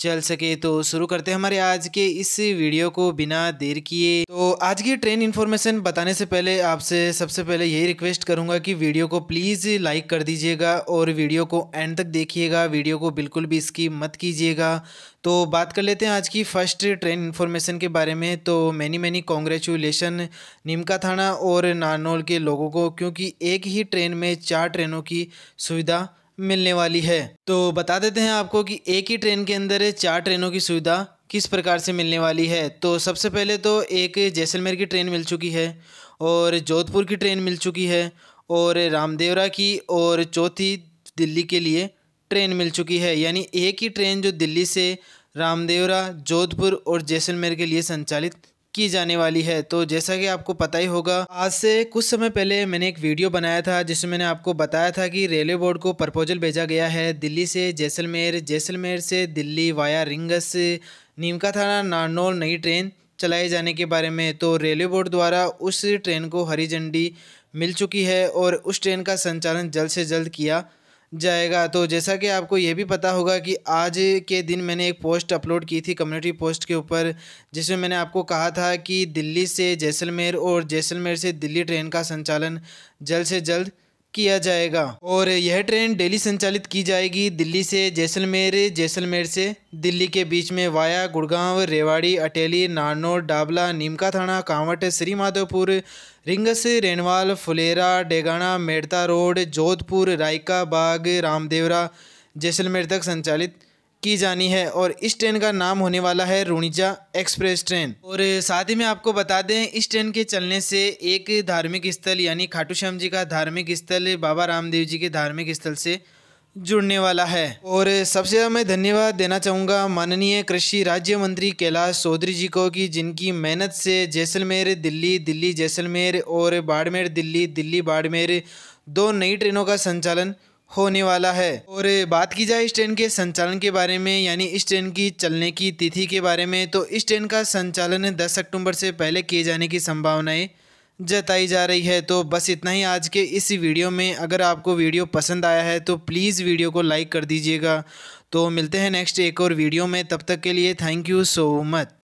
चल सके तो शुरू करते हैं हमारे आज के इस वीडियो को बिना देर किए तो आज की ट्रेन इन्फॉर्मेशन बताने से पहले आपसे सबसे पहले यही रिक्वेस्ट करूंगा कि वीडियो को प्लीज़ लाइक कर दीजिएगा और वीडियो को एंड तक देखिएगा वीडियो को बिल्कुल भी इसकी मत कीजिएगा तो बात कर लेते हैं आज की फ़र्स्ट ट्रेन इन्फॉर्मेशन के बारे में तो मैनी मैनी कॉन्ग्रेचुलेसन निमका थाना और नारनौल के लोगों को क्योंकि एक ही ट्रेन में चार ट्रेनों की सुविधा मिलने वाली है तो बता देते हैं आपको कि एक ही ट्रेन के अंदर चार ट्रेनों की सुविधा किस प्रकार से मिलने वाली है तो सबसे पहले तो एक जैसलमेर की ट्रेन मिल चुकी है और जोधपुर की ट्रेन मिल चुकी है और रामदेवरा की और चौथी दिल्ली के लिए ट्रेन मिल चुकी है यानी एक ही ट्रेन जो दिल्ली से रामदेवरा जोधपुर और जैसलमेर के लिए संचालित की जाने वाली है तो जैसा कि आपको पता ही होगा आज से कुछ समय पहले मैंने एक वीडियो बनाया था जिसमें मैंने आपको बताया था कि रेलवे बोर्ड को प्रपोजल भेजा गया है दिल्ली से जैसलमेर जैसलमेर से दिल्ली वाया रिंगस नीमका थाना नारनौल नई ट्रेन चलाए जाने के बारे में तो रेलवे बोर्ड द्वारा उस ट्रेन को हरी झंडी मिल चुकी है और उस ट्रेन का संचालन जल्द से जल्द किया जाएगा तो जैसा कि आपको ये भी पता होगा कि आज के दिन मैंने एक पोस्ट अपलोड की थी कम्युनिटी पोस्ट के ऊपर जिसमें मैंने आपको कहा था कि दिल्ली से जैसलमेर और जैसलमेर से दिल्ली ट्रेन का संचालन जल्द से जल्द किया जाएगा और यह ट्रेन डेली संचालित की जाएगी दिल्ली से जैसलमेर जैसलमेर से दिल्ली के बीच में वाया गुड़गांव रेवाड़ी अटेली नारनौर डाबला नीमका थाना कांवट श्री माधोपुर रिंगस रेनवाल फुलेरा डेगाना मेड़ता रोड जोधपुर रायका बाग रामदेवरा जैसलमेर तक संचालित की जानी है और इस ट्रेन का नाम होने वाला है रूणिजा एक्सप्रेस ट्रेन और साथ ही में आपको बता दें इस ट्रेन के चलने से एक धार्मिक स्थल यानी खाटू श्याम जी का धार्मिक स्थल बाबा रामदेव जी के धार्मिक स्थल से जुड़ने वाला है और सबसे ज़्यादा मैं धन्यवाद देना चाहूँगा माननीय कृषि राज्य मंत्री कैलाश चौधरी जी को कि जिनकी मेहनत से जैसलमेर दिल्ली दिल्ली जैसलमेर और बाड़मेर दिल्ली दिल्ली बाड़मेर दो नई ट्रेनों का संचालन होने वाला है और बात की जाए इस ट्रेन के संचालन के बारे में यानी इस ट्रेन की चलने की तिथि के बारे में तो इस ट्रेन का संचालन 10 अक्टूबर से पहले किए जाने की संभावनाएं जताई जा रही है तो बस इतना ही आज के इस वीडियो में अगर आपको वीडियो पसंद आया है तो प्लीज़ वीडियो को लाइक कर दीजिएगा तो मिलते हैं नेक्स्ट एक और वीडियो में तब तक के लिए थैंक यू सो मच